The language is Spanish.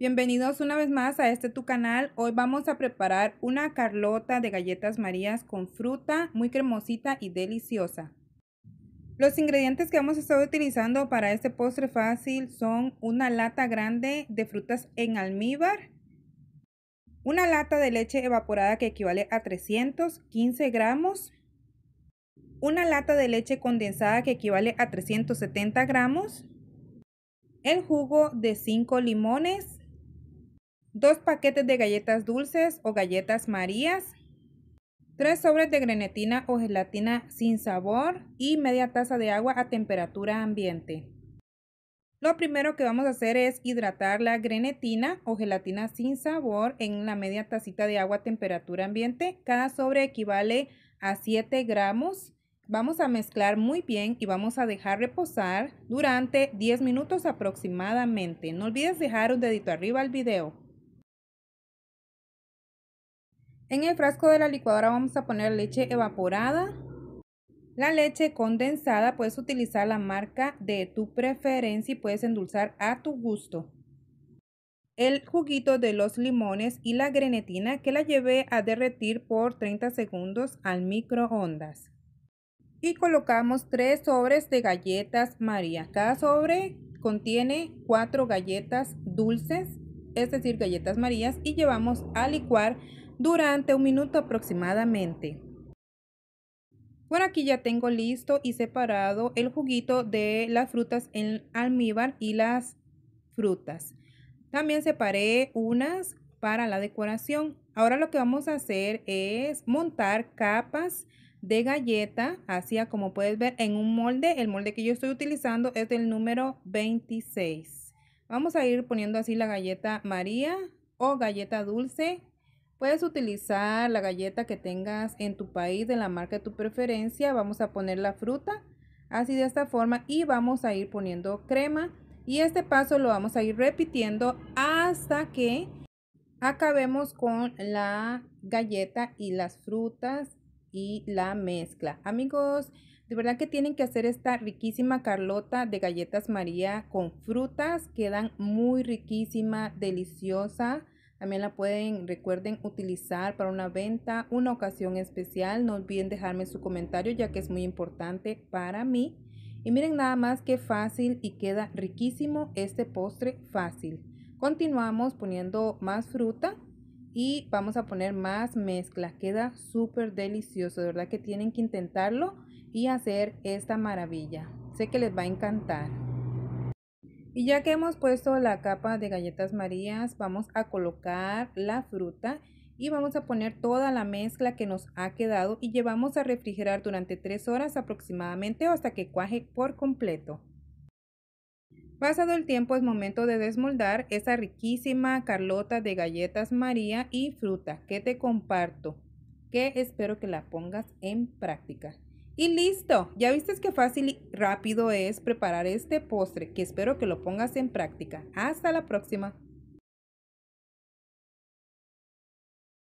Bienvenidos una vez más a este tu canal. Hoy vamos a preparar una carlota de galletas marías con fruta muy cremosita y deliciosa. Los ingredientes que vamos a estar utilizando para este postre fácil son una lata grande de frutas en almíbar, una lata de leche evaporada que equivale a 315 gramos, una lata de leche condensada que equivale a 370 gramos, el jugo de 5 limones, dos paquetes de galletas dulces o galletas marías, tres sobres de grenetina o gelatina sin sabor y media taza de agua a temperatura ambiente. Lo primero que vamos a hacer es hidratar la grenetina o gelatina sin sabor en una media tacita de agua a temperatura ambiente. Cada sobre equivale a 7 gramos. Vamos a mezclar muy bien y vamos a dejar reposar durante 10 minutos aproximadamente. No olvides dejar un dedito arriba al video. En el frasco de la licuadora vamos a poner leche evaporada. La leche condensada puedes utilizar la marca de tu preferencia y puedes endulzar a tu gusto. El juguito de los limones y la grenetina que la llevé a derretir por 30 segundos al microondas. Y colocamos tres sobres de galletas María. Cada sobre contiene cuatro galletas dulces es decir, galletas marías, y llevamos a licuar durante un minuto aproximadamente. Por aquí ya tengo listo y separado el juguito de las frutas en almíbar y las frutas. También separé unas para la decoración. Ahora lo que vamos a hacer es montar capas de galleta, así como puedes ver en un molde. El molde que yo estoy utilizando es del número 26. Vamos a ir poniendo así la galleta María o galleta dulce. Puedes utilizar la galleta que tengas en tu país de la marca de tu preferencia. Vamos a poner la fruta así de esta forma y vamos a ir poniendo crema. Y este paso lo vamos a ir repitiendo hasta que acabemos con la galleta y las frutas y la mezcla. Amigos, de verdad que tienen que hacer esta riquísima Carlota de galletas María con frutas. Quedan muy riquísima, deliciosa. También la pueden, recuerden, utilizar para una venta, una ocasión especial. No olviden dejarme su comentario ya que es muy importante para mí. Y miren nada más qué fácil y queda riquísimo este postre fácil. Continuamos poniendo más fruta y vamos a poner más mezcla. Queda súper delicioso, de verdad que tienen que intentarlo y hacer esta maravilla. Sé que les va a encantar. Y ya que hemos puesto la capa de galletas marías, vamos a colocar la fruta y vamos a poner toda la mezcla que nos ha quedado y llevamos a refrigerar durante 3 horas aproximadamente hasta que cuaje por completo. Pasado el tiempo es momento de desmoldar esa riquísima carlota de galletas María y fruta que te comparto, que espero que la pongas en práctica. Y listo, ya viste qué fácil y rápido es preparar este postre, que espero que lo pongas en práctica. Hasta la próxima.